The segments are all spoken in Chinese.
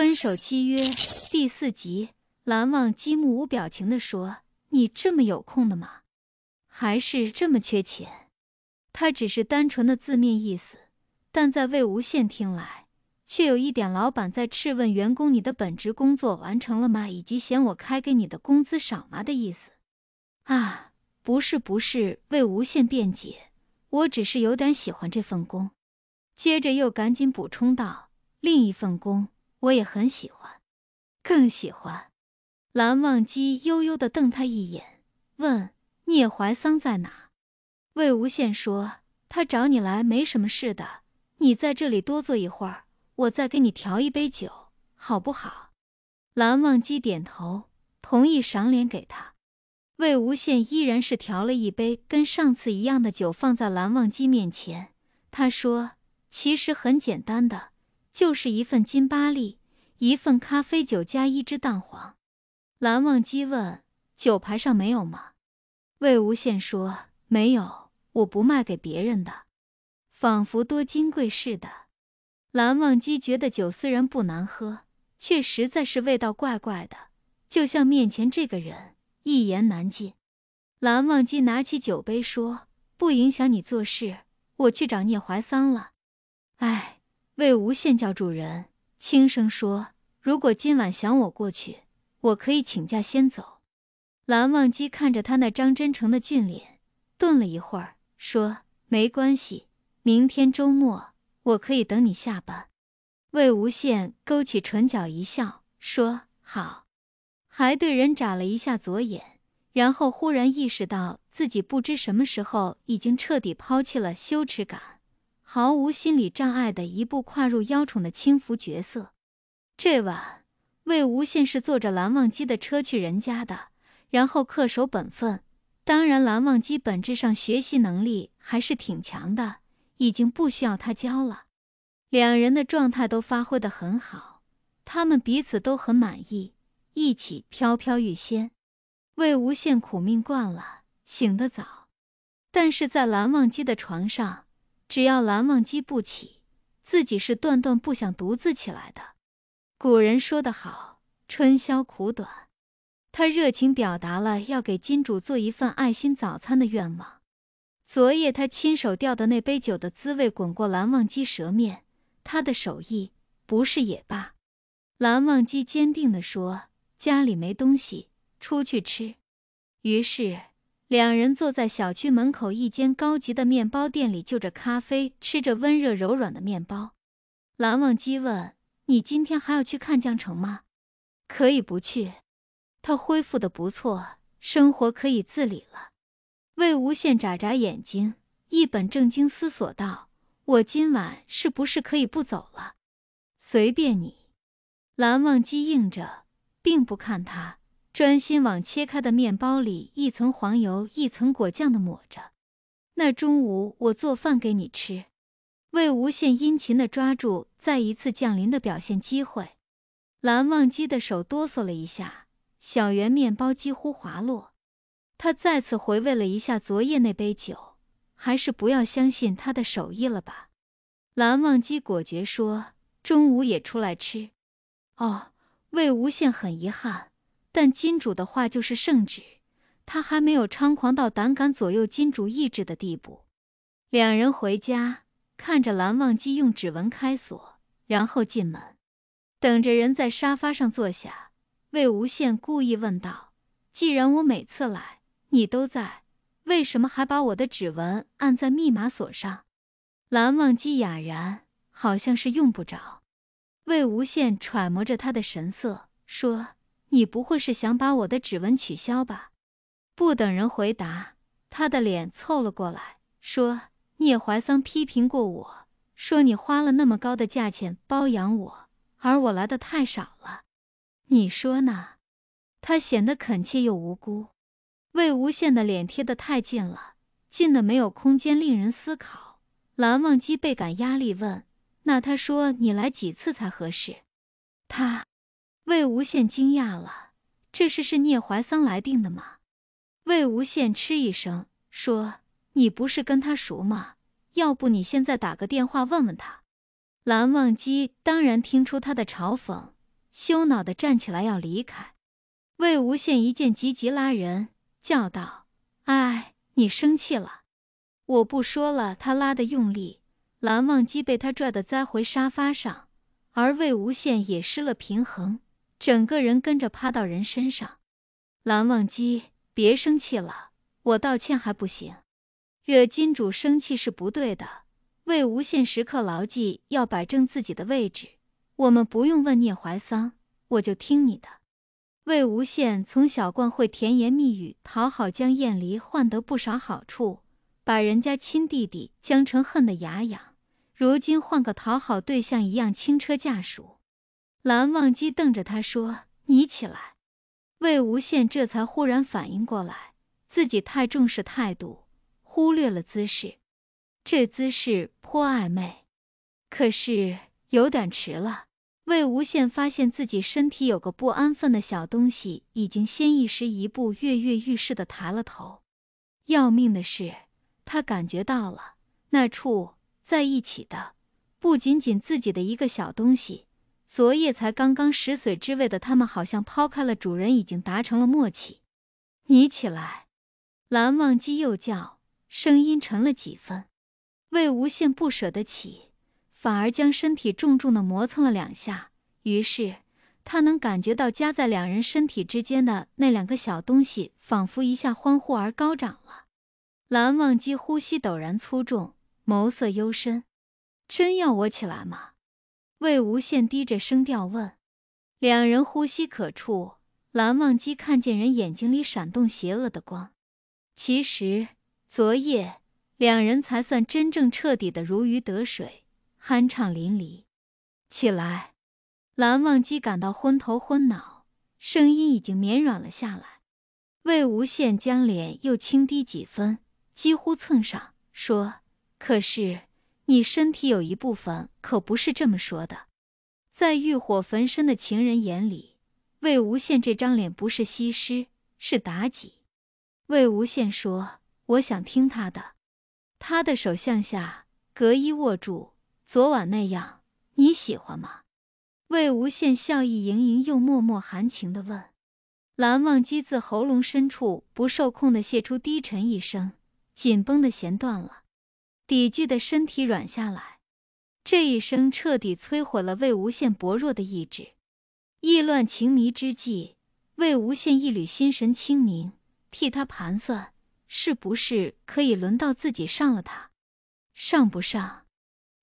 《分手契约》第四集，蓝忘机目无表情地说：“你这么有空的吗？还是这么缺钱？”他只是单纯的字面意思，但在魏无羡听来，却有一点老板在质问员工：“你的本职工作完成了吗？以及嫌我开给你的工资少吗？”的意思。啊，不是不是，魏无羡辩解：“我只是有点喜欢这份工。”接着又赶紧补充道：“另一份工。”我也很喜欢，更喜欢。蓝忘机悠悠的瞪他一眼，问：“聂怀桑在哪？”魏无羡说：“他找你来没什么事的，你在这里多坐一会儿，我再给你调一杯酒，好不好？”蓝忘机点头同意赏脸给他。魏无羡依然是调了一杯跟上次一样的酒放在蓝忘机面前，他说：“其实很简单的。”就是一份金巴利，一份咖啡酒加一只蛋黄。蓝忘机问：“酒牌上没有吗？”魏无羡说：“没有，我不卖给别人的。”仿佛多金贵似的。蓝忘机觉得酒虽然不难喝，却实在是味道怪怪的，就像面前这个人，一言难尽。蓝忘机拿起酒杯说：“不影响你做事，我去找聂怀桑了。”哎。魏无羡叫主人轻声说：“如果今晚想我过去，我可以请假先走。”蓝忘机看着他那张真诚的俊脸，顿了一会儿，说：“没关系，明天周末，我可以等你下班。”魏无羡勾起唇角一笑，说：“好。”还对人眨了一下左眼，然后忽然意识到自己不知什么时候已经彻底抛弃了羞耻感。毫无心理障碍的一步跨入妖宠的轻浮角色。这晚，魏无羡是坐着蓝忘机的车去人家的，然后恪守本分。当然，蓝忘机本质上学习能力还是挺强的，已经不需要他教了。两人的状态都发挥得很好，他们彼此都很满意，一起飘飘欲仙。魏无羡苦命惯了，醒得早，但是在蓝忘机的床上。只要蓝忘机不起，自己是断断不想独自起来的。古人说得好：“春宵苦短。”他热情表达了要给金主做一份爱心早餐的愿望。昨夜他亲手掉的那杯酒的滋味滚过蓝忘机舌面，他的手艺不是也罢？蓝忘机坚定的说：“家里没东西，出去吃。”于是。两人坐在小区门口一间高级的面包店里，就着咖啡吃着温热柔软的面包。蓝忘机问：“你今天还要去看江城吗？”“可以不去。”“他恢复的不错，生活可以自理了。”魏无羡眨眨眼睛，一本正经思索道：“我今晚是不是可以不走了？”“随便你。”蓝忘机应着，并不看他。专心往切开的面包里一层黄油、一层果酱的抹着。那中午我做饭给你吃。魏无羡殷勤的抓住再一次降临的表现机会，蓝忘机的手哆嗦了一下，小圆面包几乎滑落。他再次回味了一下昨夜那杯酒，还是不要相信他的手艺了吧。蓝忘机果决说：“中午也出来吃。”哦，魏无羡很遗憾。但金主的话就是圣旨，他还没有猖狂到胆敢左右金主意志的地步。两人回家，看着蓝忘机用指纹开锁，然后进门，等着人在沙发上坐下。魏无羡故意问道：“既然我每次来你都在，为什么还把我的指纹按在密码锁上？”蓝忘机哑然，好像是用不着。魏无羡揣摩着他的神色，说。你不会是想把我的指纹取消吧？不等人回答，他的脸凑了过来，说：“聂怀桑批评过我，说你花了那么高的价钱包养我，而我来的太少了，你说呢？”他显得恳切又无辜。魏无羡的脸贴得太近了，近的没有空间令人思考。蓝忘机倍感压力，问：“那他说你来几次才合适？”他。魏无羡惊讶了，这事是聂怀桑来定的吗？魏无羡嗤一声说：“你不是跟他熟吗？要不你现在打个电话问问他。”蓝忘机当然听出他的嘲讽，羞恼地站起来要离开。魏无羡一见，急急拉人，叫道：“哎，你生气了？我不说了。”他拉的用力，蓝忘机被他拽得栽回沙发上，而魏无羡也失了平衡。整个人跟着趴到人身上，蓝忘机，别生气了，我道歉还不行？惹金主生气是不对的。魏无羡时刻牢记要摆正自己的位置。我们不用问聂怀桑，我就听你的。魏无羡从小惯会甜言蜜语讨好江厌离，换得不少好处，把人家亲弟弟江澄恨得牙痒。如今换个讨好对象一样轻车驾熟。蓝忘机瞪着他说：“你起来。”魏无羡这才忽然反应过来，自己太重视态度，忽略了姿势。这姿势颇暧昧，可是有点迟了。魏无羡发现自己身体有个不安分的小东西，已经先一时一步跃跃欲试地抬了头。要命的是，他感觉到了那处在一起的，不仅仅自己的一个小东西。昨夜才刚刚十岁之位的他们，好像抛开了主人，已经达成了默契。你起来，蓝忘机又叫，声音沉了几分。魏无羡不舍得起，反而将身体重重的磨蹭了两下。于是他能感觉到夹在两人身体之间的那两个小东西，仿佛一下欢呼而高涨了。蓝忘机呼吸陡然粗重，眸色幽深。真要我起来吗？魏无羡低着声调问，两人呼吸可触，蓝忘机看见人眼睛里闪动邪恶的光。其实昨夜两人才算真正彻底的如鱼得水，酣畅淋漓。起来，蓝忘机感到昏头昏脑，声音已经绵软了下来。魏无羡将脸又轻低几分，几乎蹭上，说：“可是。”你身体有一部分可不是这么说的，在欲火焚身的情人眼里，魏无羡这张脸不是西施，是妲己。魏无羡说：“我想听他的。”他的手向下，隔衣握住，昨晚那样，你喜欢吗？魏无羡笑意盈盈，又默默含情地问。蓝忘机自喉咙深处不受控地泄出低沉一声，紧绷的弦断了。李具的身体软下来，这一声彻底摧毁了魏无羡薄弱的意志。意乱情迷之际，魏无羡一缕心神清明，替他盘算是不是可以轮到自己上了。他上不上？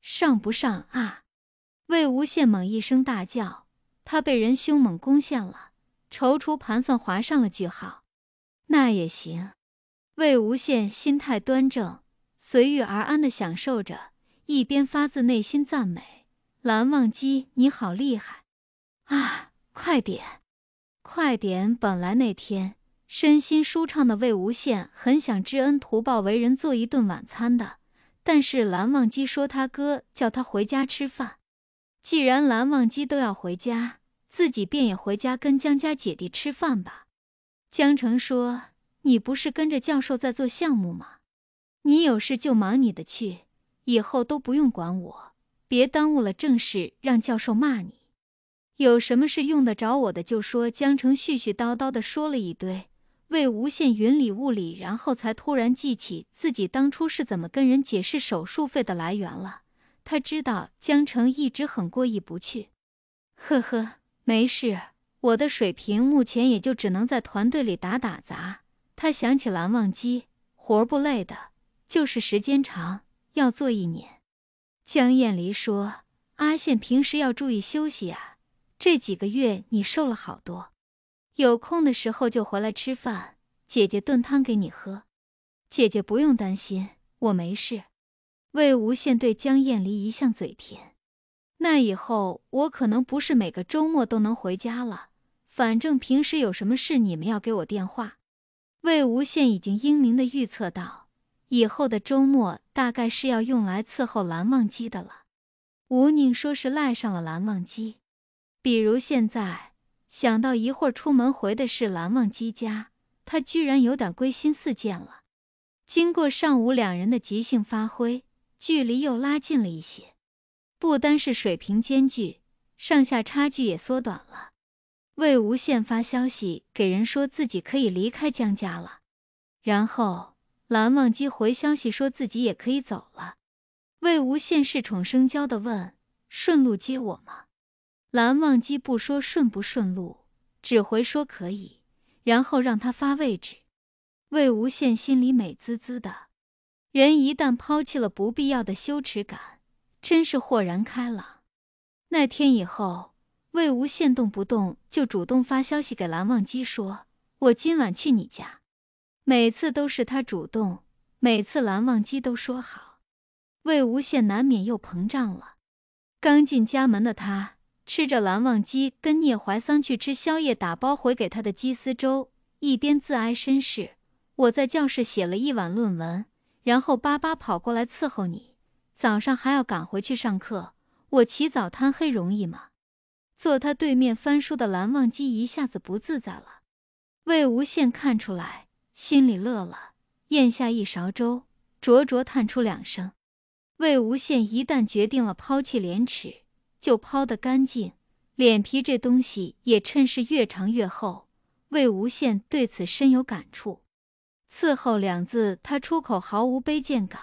上不上啊？魏无羡猛一声大叫，他被人凶猛攻陷了。踌躇盘算划上了句号。那也行。魏无羡心态端正。随遇而安地享受着，一边发自内心赞美蓝忘机：“你好厉害啊！快点，快点！”本来那天身心舒畅的魏无羡很想知恩图报，为人做一顿晚餐的，但是蓝忘机说他哥叫他回家吃饭。既然蓝忘机都要回家，自己便也回家跟江家姐弟吃饭吧。江澄说：“你不是跟着教授在做项目吗？”你有事就忙你的去，以后都不用管我，别耽误了正事，让教授骂你。有什么事用得着我的就说。江城絮絮叨叨的说了一堆，魏无羡云里雾里，然后才突然记起自己当初是怎么跟人解释手术费的来源了。他知道江澄一直很过意不去，呵呵，没事，我的水平目前也就只能在团队里打打杂。他想起蓝忘机，活不累的。就是时间长，要做一年。江晏离说：“阿羡平时要注意休息啊，这几个月你瘦了好多。有空的时候就回来吃饭，姐姐炖汤给你喝。姐姐不用担心，我没事。”魏无羡对江晏离一向嘴甜。那以后我可能不是每个周末都能回家了，反正平时有什么事你们要给我电话。魏无羡已经英明地预测到。以后的周末大概是要用来伺候蓝忘机的了。吴宁说是赖上了蓝忘机，比如现在想到一会儿出门回的是蓝忘机家，他居然有点归心似箭了。经过上午两人的即兴发挥，距离又拉近了一些，不单是水平间距，上下差距也缩短了。魏无羡发消息给人说自己可以离开江家了，然后。蓝忘机回消息说：“自己也可以走了。”魏无羡恃宠生娇的问：“顺路接我吗？”蓝忘机不说顺不顺路，只回说可以，然后让他发位置。魏无羡心里美滋滋的，人一旦抛弃了不必要的羞耻感，真是豁然开朗。那天以后，魏无羡动不动就主动发消息给蓝忘机说：“我今晚去你家。”每次都是他主动，每次蓝忘机都说好，魏无羡难免又膨胀了。刚进家门的他，吃着蓝忘机跟聂怀桑去吃宵夜打包回给他的鸡丝粥，一边自哀身世：“我在教室写了一晚论文，然后巴巴跑过来伺候你，早上还要赶回去上课，我起早贪黑容易吗？”坐他对面翻书的蓝忘机一下子不自在了，魏无羡看出来。心里乐了，咽下一勺粥，灼灼叹出两声。魏无羡一旦决定了抛弃廉耻，就抛得干净。脸皮这东西也趁势越长越厚。魏无羡对此深有感触。伺候两字，他出口毫无卑贱感，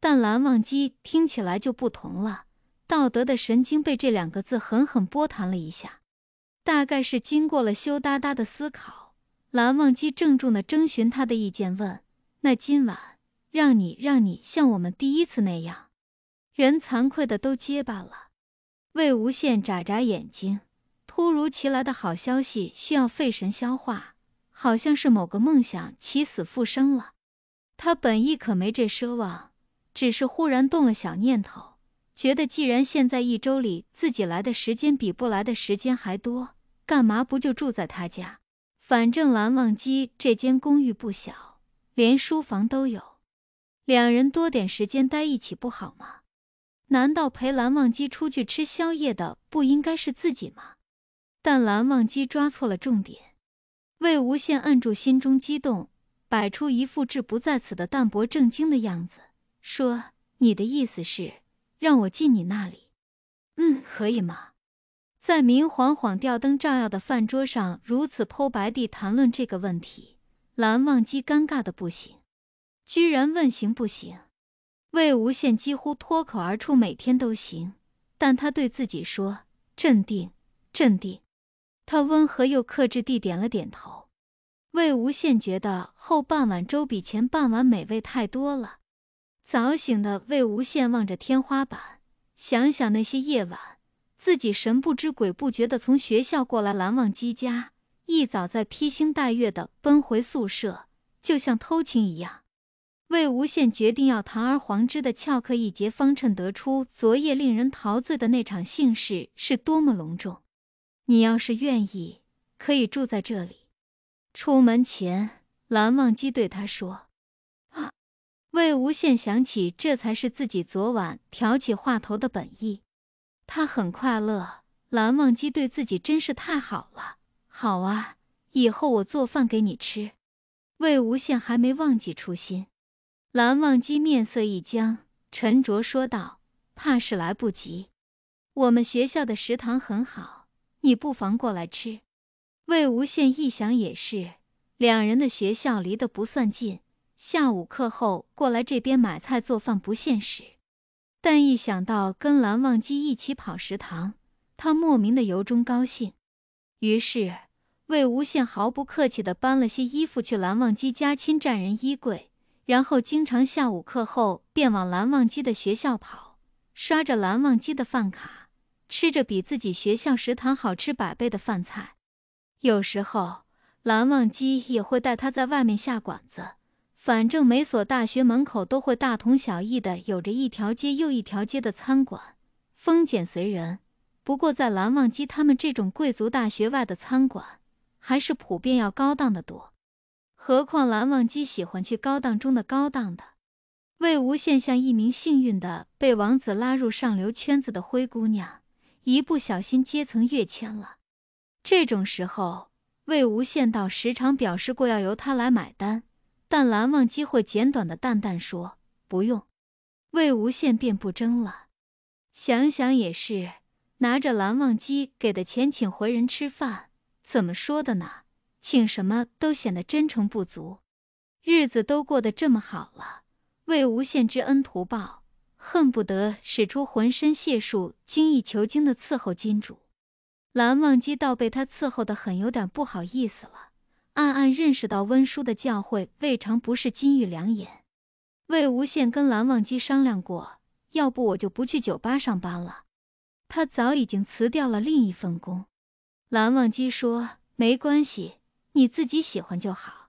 但蓝忘机听起来就不同了。道德的神经被这两个字狠狠波弹了一下，大概是经过了羞答答的思考。蓝忘机郑重地征询他的意见，问：“那今晚让你让你像我们第一次那样？”人惭愧的都结巴了。魏无羡眨眨眼睛，突如其来的好消息需要费神消化，好像是某个梦想起死复生了。他本意可没这奢望，只是忽然动了小念头，觉得既然现在一周里自己来的时间比不来的时间还多，干嘛不就住在他家？反正蓝忘机这间公寓不小，连书房都有，两人多点时间待一起不好吗？难道陪蓝忘机出去吃宵夜的不应该是自己吗？但蓝忘机抓错了重点，魏无羡按住心中激动，摆出一副志不在此的淡泊正经的样子，说：“你的意思是让我进你那里？嗯，可以吗？”在明晃晃吊灯照耀的饭桌上，如此剖白地谈论这个问题，蓝忘机尴尬的不行，居然问行不行？魏无羡几乎脱口而出：“每天都行。”但他对自己说：“镇定，镇定。”他温和又克制地点了点头。魏无羡觉得后半碗粥比前半碗美味太多了。早醒的魏无羡望着天花板，想想那些夜晚。自己神不知鬼不觉地从学校过来蓝忘机家，一早在披星戴月地奔回宿舍，就像偷情一样。魏无羡决定要堂而皇之的翘课一节，方衬得出昨夜令人陶醉的那场幸事是多么隆重。你要是愿意，可以住在这里。出门前，蓝忘机对他说：“啊。”魏无羡想起，这才是自己昨晚挑起话头的本意。他很快乐，蓝忘机对自己真是太好了。好啊，以后我做饭给你吃。魏无羡还没忘记初心。蓝忘机面色一僵，沉着说道：“怕是来不及。我们学校的食堂很好，你不妨过来吃。”魏无羡一想也是，两人的学校离得不算近，下午课后过来这边买菜做饭不现实。但一想到跟蓝忘机一起跑食堂，他莫名的由衷高兴。于是，魏无羡毫不客气地搬了些衣服去蓝忘机家亲占人衣柜，然后经常下午课后便往蓝忘机的学校跑，刷着蓝忘机的饭卡，吃着比自己学校食堂好吃百倍的饭菜。有时候，蓝忘机也会带他在外面下馆子。反正每所大学门口都会大同小异的，有着一条街又一条街的餐馆。风俭随人，不过在蓝忘机他们这种贵族大学外的餐馆，还是普遍要高档的多。何况蓝忘机喜欢去高档中的高档的。魏无羡像一名幸运的被王子拉入上流圈子的灰姑娘，一不小心阶层跃迁了。这种时候，魏无羡倒时常表示过要由他来买单。但蓝忘机会简短的淡淡说：“不用。”魏无羡便不争了。想想也是，拿着蓝忘机给的钱请回人吃饭，怎么说的呢？请什么都显得真诚不足。日子都过得这么好了，魏无羡知恩图报，恨不得使出浑身解数，精益求精的伺候金主。蓝忘机倒被他伺候的很有点不好意思了。暗暗认识到温书的教诲未尝不是金玉良言。魏无羡跟蓝忘机商量过，要不我就不去酒吧上班了。他早已经辞掉了另一份工。蓝忘机说：“没关系，你自己喜欢就好。”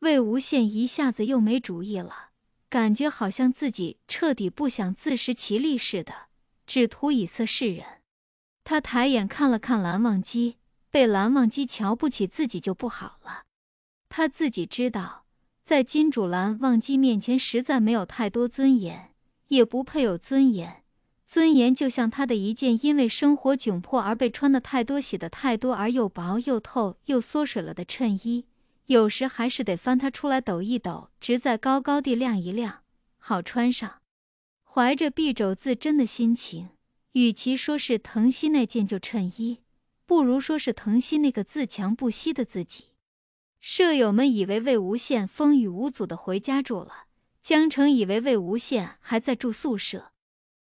魏无羡一下子又没主意了，感觉好像自己彻底不想自食其力似的，只图以色示人。他抬眼看了看蓝忘机。被蓝忘机瞧不起自己就不好了，他自己知道，在金主蓝忘机面前实在没有太多尊严，也不配有尊严。尊严就像他的一件因为生活窘迫而被穿的太多、洗的太多而又薄又透又缩水了的衬衣，有时还是得翻它出来抖一抖，直在高高地晾一晾，好穿上。怀着敝帚自珍的心情，与其说是疼惜那件旧衬衣。不如说是疼惜那个自强不息的自己。舍友们以为魏无羡风雨无阻的回家住了，江澄以为魏无羡还在住宿舍。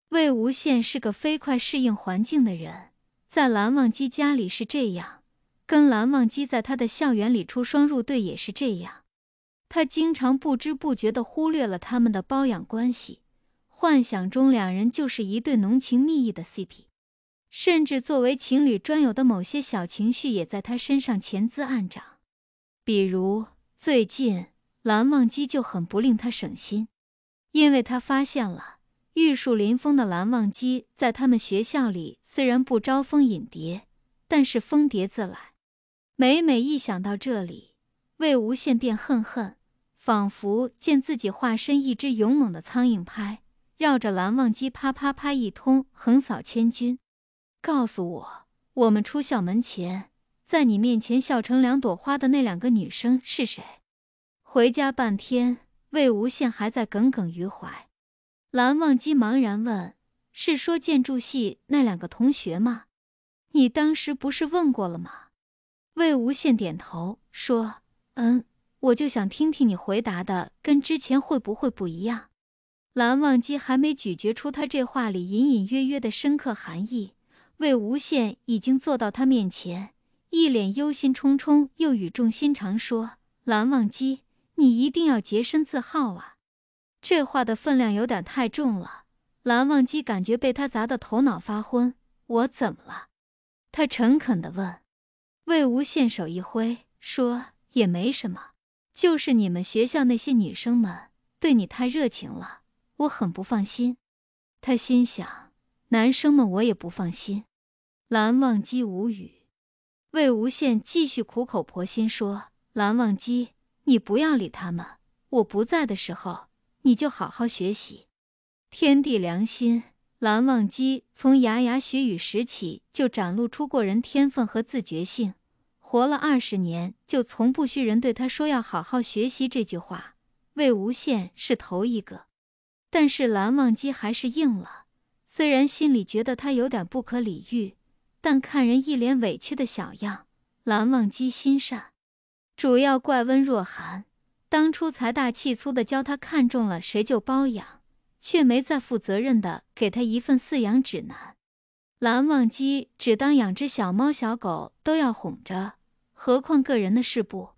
魏无羡是个飞快适应环境的人，在蓝忘机家里是这样，跟蓝忘机在他的校园里出双入对也是这样。他经常不知不觉地忽略了他们的包养关系，幻想中两人就是一对浓情蜜意的 CP。甚至作为情侣专有的某些小情绪，也在他身上潜滋暗长。比如最近蓝忘机就很不令他省心，因为他发现了玉树临风的蓝忘机在他们学校里虽然不招蜂引蝶，但是蜂蝶自来。每每一想到这里，魏无羡便恨恨，仿佛见自己化身一只勇猛的苍蝇拍，绕着蓝忘机啪啪啪一通横扫千军。告诉我，我们出校门前，在你面前笑成两朵花的那两个女生是谁？回家半天，魏无羡还在耿耿于怀。蓝忘机茫然问：“是说建筑系那两个同学吗？你当时不是问过了吗？”魏无羡点头说：“嗯，我就想听听你回答的跟之前会不会不一样。”蓝忘机还没咀嚼出他这话里隐隐约约的深刻含义。魏无羡已经坐到他面前，一脸忧心忡忡，又语重心长说：“蓝忘机，你一定要洁身自好啊！”这话的分量有点太重了。蓝忘机感觉被他砸得头脑发昏，“我怎么了？”他诚恳的问。魏无羡手一挥，说：“也没什么，就是你们学校那些女生们对你太热情了，我很不放心。”他心想。男生们，我也不放心。蓝忘机无语，魏无羡继续苦口婆心说：“蓝忘机，你不要理他们。我不在的时候，你就好好学习。”天地良心，蓝忘机从牙牙学语时起就展露出过人天分和自觉性，活了二十年就从不需人对他说“要好好学习”这句话。魏无羡是头一个，但是蓝忘机还是应了。虽然心里觉得他有点不可理喻，但看人一脸委屈的小样，蓝忘机心善，主要怪温若寒当初财大气粗的教他看中了谁就包养，却没再负责任的给他一份饲养指南。蓝忘机只当养只小猫小狗都要哄着，何况个人的事不？